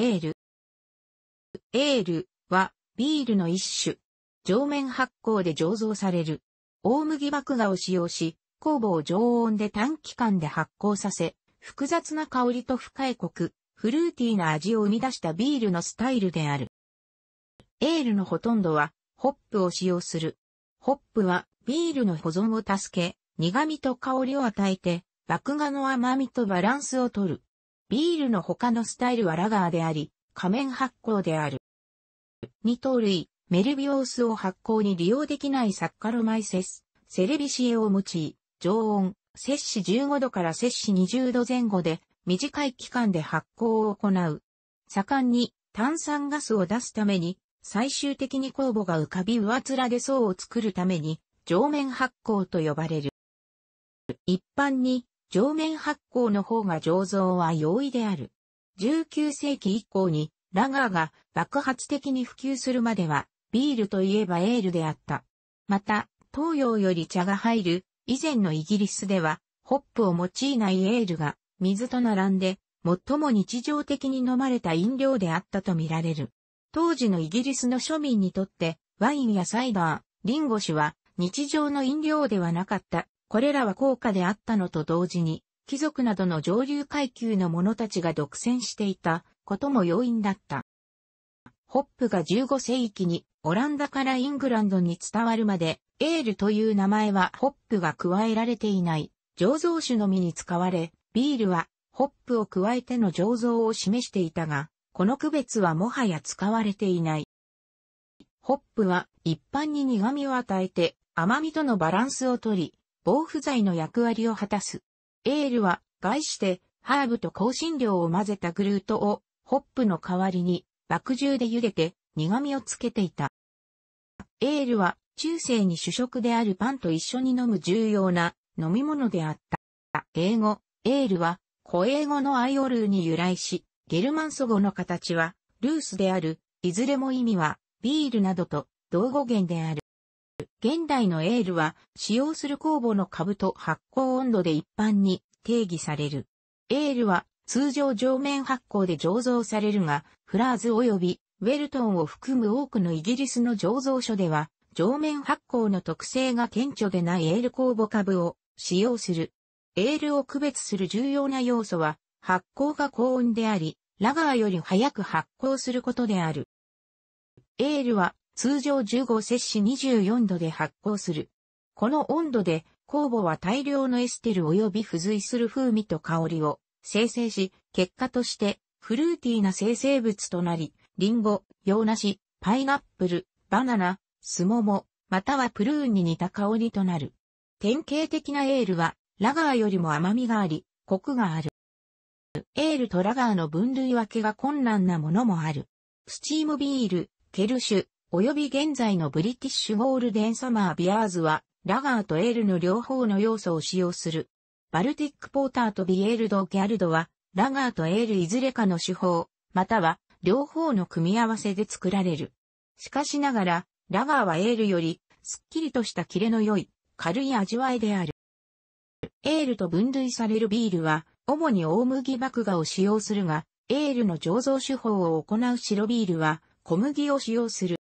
エール。エールはビールの一種。上面発酵で醸造される。大麦麦芽を使用し、酵母を常温で短期間で発酵させ、複雑な香りと深いコク、フルーティーな味を生み出したビールのスタイルである。エールのほとんどは、ホップを使用する。ホップは、ビールの保存を助け、苦味と香りを与えて、麦芽の甘みとバランスをとる。ビールの他のスタイルはラガーであり、仮面発酵である。二刀類、メルビオースを発酵に利用できないサッカロマイセス、セレビシエを用い、常温、摂氏15度から摂氏20度前後で、短い期間で発酵を行う。盛んに炭酸ガスを出すために、最終的に酵母が浮かび上面で層を作るために、上面発酵と呼ばれる。一般に、上面発酵の方が醸造は容易である。19世紀以降にラガーが爆発的に普及するまではビールといえばエールであった。また、東洋より茶が入る以前のイギリスではホップを用いないエールが水と並んで最も日常的に飲まれた飲料であったとみられる。当時のイギリスの庶民にとってワインやサイダー、リンゴ酒は日常の飲料ではなかったこれらは高価であったのと同時に、貴族などの上流階級の者たちが独占していたことも要因だった。ホップが15世紀にオランダからイングランドに伝わるまで、エールという名前はホップが加えられていない醸造酒のみに使われ、ビールはホップを加えての醸造を示していたが、この区別はもはや使われていない。ホップは一般に苦味を与えて甘みとのバランスをとり、防腐剤の役割を果たす。エールは、概して、ハーブと香辛料を混ぜたグルートを、ホップの代わりに、爆汁で茹でて、苦味をつけていた。エールは、中世に主食であるパンと一緒に飲む重要な飲み物であった。英語、エールは、古英語のアイオルーに由来し、ゲルマン祖語の形は、ルースである、いずれも意味は、ビールなどと同語源である。現代のエールは使用する酵母の株と発酵温度で一般に定義される。エールは通常上面発酵で醸造されるが、フラーズ及びウェルトンを含む多くのイギリスの醸造所では、上面発酵の特性が顕著でないエール酵母株を使用する。エールを区別する重要な要素は、発酵が高温であり、ラガーより早く発酵することである。エールは通常15摂氏24度で発酵する。この温度で、酵母は大量のエステル及び付随する風味と香りを生成し、結果としてフルーティーな生成物となり、リンゴ、洋梨、パイナップル、バナナ、スモモ、またはプルーンに似た香りとなる。典型的なエールは、ラガーよりも甘みがあり、コクがある。エールとラガーの分類分けが困難なものもある。スチームビール、ケルシュ、及び現在のブリティッシュゴールデンサマービアーズは、ラガーとエールの両方の要素を使用する。バルティックポーターとビエールド・ギャルドは、ラガーとエールいずれかの手法、または両方の組み合わせで作られる。しかしながら、ラガーはエールより、すっきりとしたキレの良い、軽い味わいである。エールと分類されるビールは、主に大麦麦芽を使用するが、エールの醸造手法を行う白ビールは、小麦を使用する。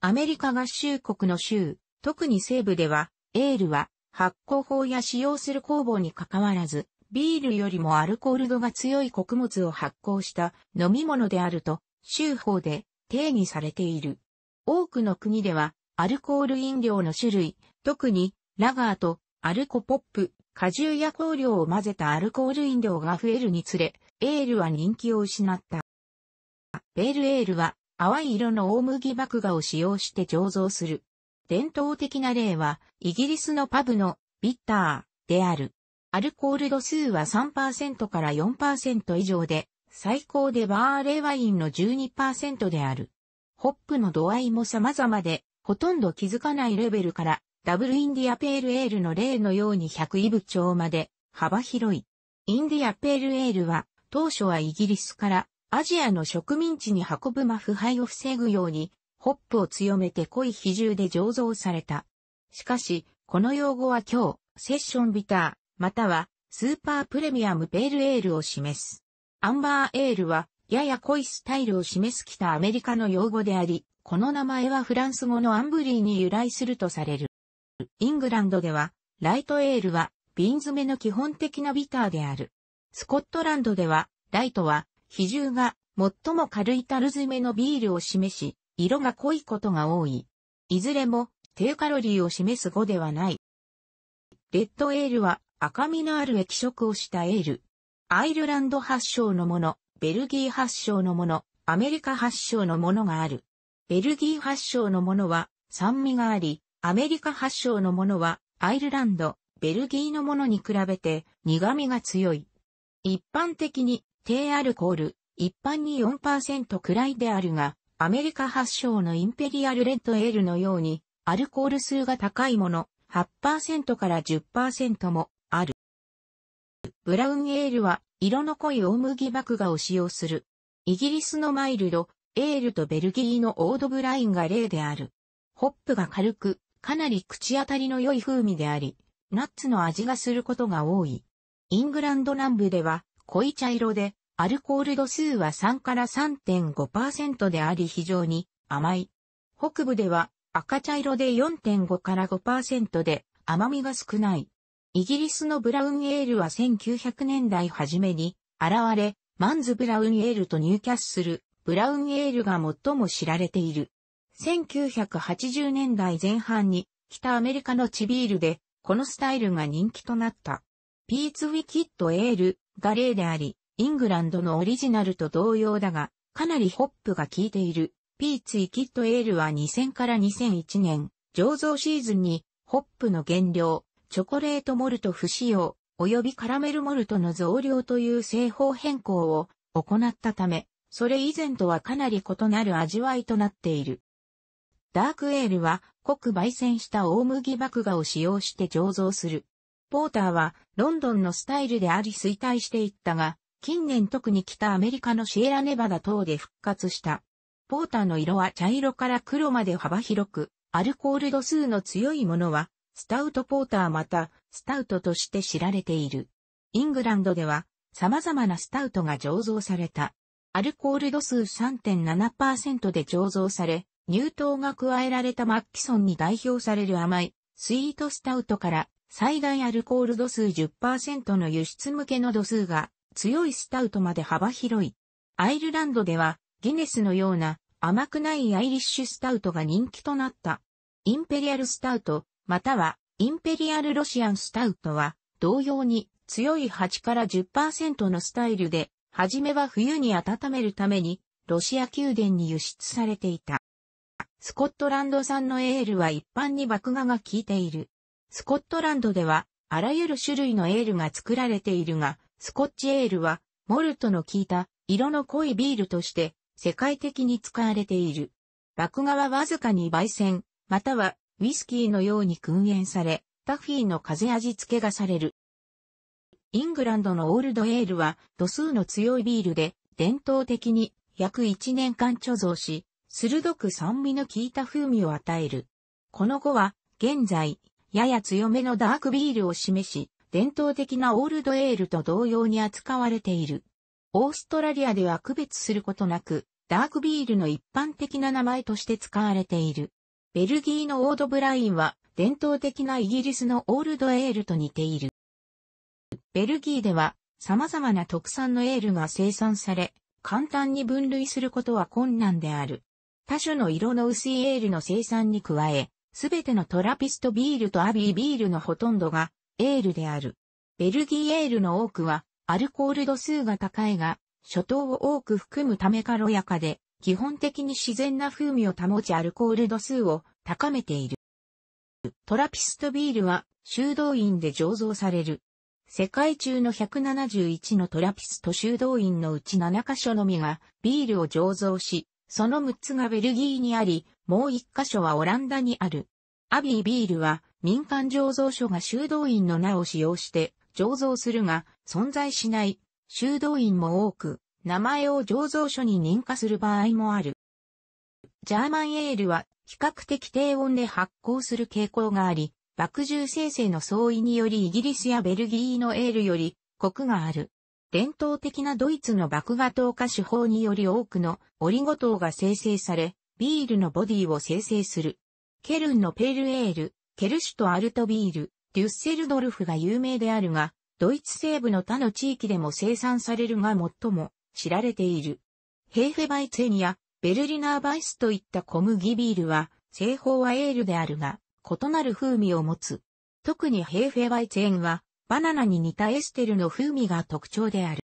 アメリカ合衆国の州、特に西部では、エールは発酵法や使用する酵母に関わらず、ビールよりもアルコール度が強い穀物を発酵した飲み物であると、州法で定義されている。多くの国では、アルコール飲料の種類、特にラガーとアルコポップ、果汁や香料を混ぜたアルコール飲料が増えるにつれ、エールは人気を失った。ベールエールは淡い色の大麦麦芽を使用して醸造する。伝統的な例は、イギリスのパブのビッターである。アルコール度数は3%から4%以上で、最高でバーレーワインの12%である。ホップの度合いも様々で、ほとんど気づかないレベルから、ダブルインディアペールエールの例のように100イブ調まで幅広い。インディアペールエールは当初はイギリスからアジアの植民地に運ぶ魔腐敗を防ぐように、ホップを強めて濃い比重で醸造された。しかし、この用語は今日、セッションビター、またはスーパープレミアムベールエールを示す。アンバーエールは、やや濃いスタイルを示す北アメリカの用語であり、この名前はフランス語のアンブリーに由来するとされる。イングランドでは、ライトエールは、瓶詰めの基本的なビターである。スコットランドでは、ライトは、比重が最も軽い樽詰めのビールを示し、色が濃いことが多い。いずれも低カロリーを示す語ではない。レッドエールは赤みのある液色をしたエール。アイルランド発祥のもの、ベルギー発祥のもの、アメリカ発祥のものがある。ベルギー発祥のものは酸味があり、アメリカ発祥のものはアイルランド、ベルギーのものに比べて苦味が強い。一般的に低アルコール、一般に4%くらいであるが、アメリカ発祥のインペリアルレッドエールのように、アルコール数が高いもの、8%から10%もある。ブラウンエールは、色の濃い大麦麦芽を使用する。イギリスのマイルド、エールとベルギーのオードブラインが例である。ホップが軽く、かなり口当たりの良い風味であり、ナッツの味がすることが多い。イングランド南部では、濃い茶色で、アルコール度数は3から3.5%であり非常に甘い。北部では赤茶色で4.5から5%で甘みが少ない。イギリスのブラウンエールは1900年代初めに現れ、マンズブラウンエールと入キャッスル、ブラウンエールが最も知られている。1980年代前半に北アメリカのチビールでこのスタイルが人気となった。ピーツウィキッドエールが例であり、イングランドのオリジナルと同様だが、かなりホップが効いている。ピーツイキットエールは2000から2001年、醸造シーズンに、ホップの原料、チョコレートモルト不使用、及びカラメルモルトの増量という製法変更を行ったため、それ以前とはかなり異なる味わいとなっている。ダークエールは濃く焙煎した大麦麦芽を使用して醸造する。ポーターはロンドンのスタイルであり衰退していったが、近年特に北アメリカのシエラネバダ等で復活した。ポーターの色は茶色から黒まで幅広く、アルコール度数の強いものは、スタウトポーターまた、スタウトとして知られている。イングランドでは、様々なスタウトが醸造された。アルコール度数3.7%で醸造され、乳糖が加えられたマッキソンに代表される甘い、スイートスタウトから、最大アルコール度数10%の輸出向けの度数が強いスタウトまで幅広い。アイルランドではギネスのような甘くないアイリッシュスタウトが人気となった。インペリアルスタウト、またはインペリアルロシアンスタウトは同様に強い8から10%のスタイルで、はじめは冬に温めるためにロシア宮殿に輸出されていた。スコットランド産のエールは一般に爆芽が効いている。スコットランドではあらゆる種類のエールが作られているが、スコッチエールは、モルトの効いた、色の濃いビールとして、世界的に使われている。麦芽はわずかに焙煎、または、ウィスキーのように訓練され、タフィーの風味付けがされる。イングランドのオールドエールは、度数の強いビールで、伝統的に約1年間貯蔵し、鋭く酸味の効いた風味を与える。この後は、現在、やや強めのダークビールを示し、伝統的なオールドエールと同様に扱われている。オーストラリアでは区別することなく、ダークビールの一般的な名前として使われている。ベルギーのオードブラインは伝統的なイギリスのオールドエールと似ている。ベルギーでは様々な特産のエールが生産され、簡単に分類することは困難である。多種の色の薄いエールの生産に加え、すべてのトラピストビールとアビービールのほとんどがエールである。ベルギーエールの多くは、アルコール度数が高いが、諸頭を多く含むため軽やかで、基本的に自然な風味を保ちアルコール度数を高めている。トラピストビールは修道院で醸造される。世界中の171のトラピスト修道院のうち7カ所のみがビールを醸造し、その6つがベルギーにあり、もう1カ所はオランダにある。アビービールは民間醸造所が修道院の名を使用して醸造するが、存在しない修道院も多く、名前を醸造所に認可する場合もある。ジャーマンエールは比較的低温で発酵する傾向があり、麦汁生成の相違によりイギリスやベルギーのエールよりコクがある。伝統的なドイツの麦芽糖化手法により多くのオリゴ糖が生成され、ビールのボディを生成する。ケルンのペールエール、ケルシュとアルトビール、デュッセルドルフが有名であるが、ドイツ西部の他の地域でも生産されるが最も知られている。ヘーフェバイツェニやベルリナーバイスといった小麦ビールは、製法はエールであるが、異なる風味を持つ。特にヘーフェバイツェンは、バナナに似たエステルの風味が特徴である。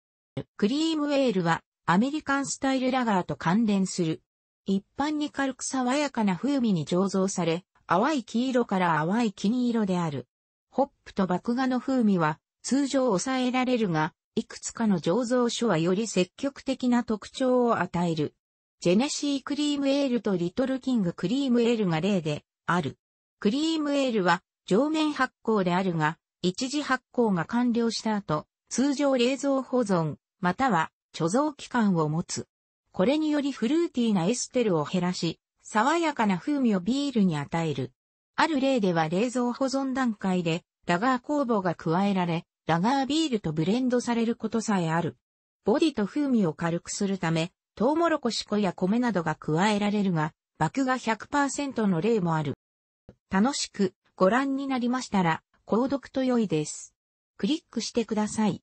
クリームエールは、アメリカンスタイルラガーと関連する。一般に軽く爽やかな風味に醸造され、淡い黄色から淡い金色である。ホップと麦芽の風味は通常抑えられるが、いくつかの醸造所はより積極的な特徴を与える。ジェネシークリームエールとリトルキングクリームエールが例である。クリームエールは上面発酵であるが、一次発酵が完了した後、通常冷蔵保存、または貯蔵期間を持つ。これによりフルーティーなエステルを減らし、爽やかな風味をビールに与える。ある例では冷蔵保存段階でラガー酵母が加えられ、ラガービールとブレンドされることさえある。ボディと風味を軽くするため、トウモロコシ粉や米などが加えられるが、麦が100%の例もある。楽しくご覧になりましたら、購読と良いです。クリックしてください。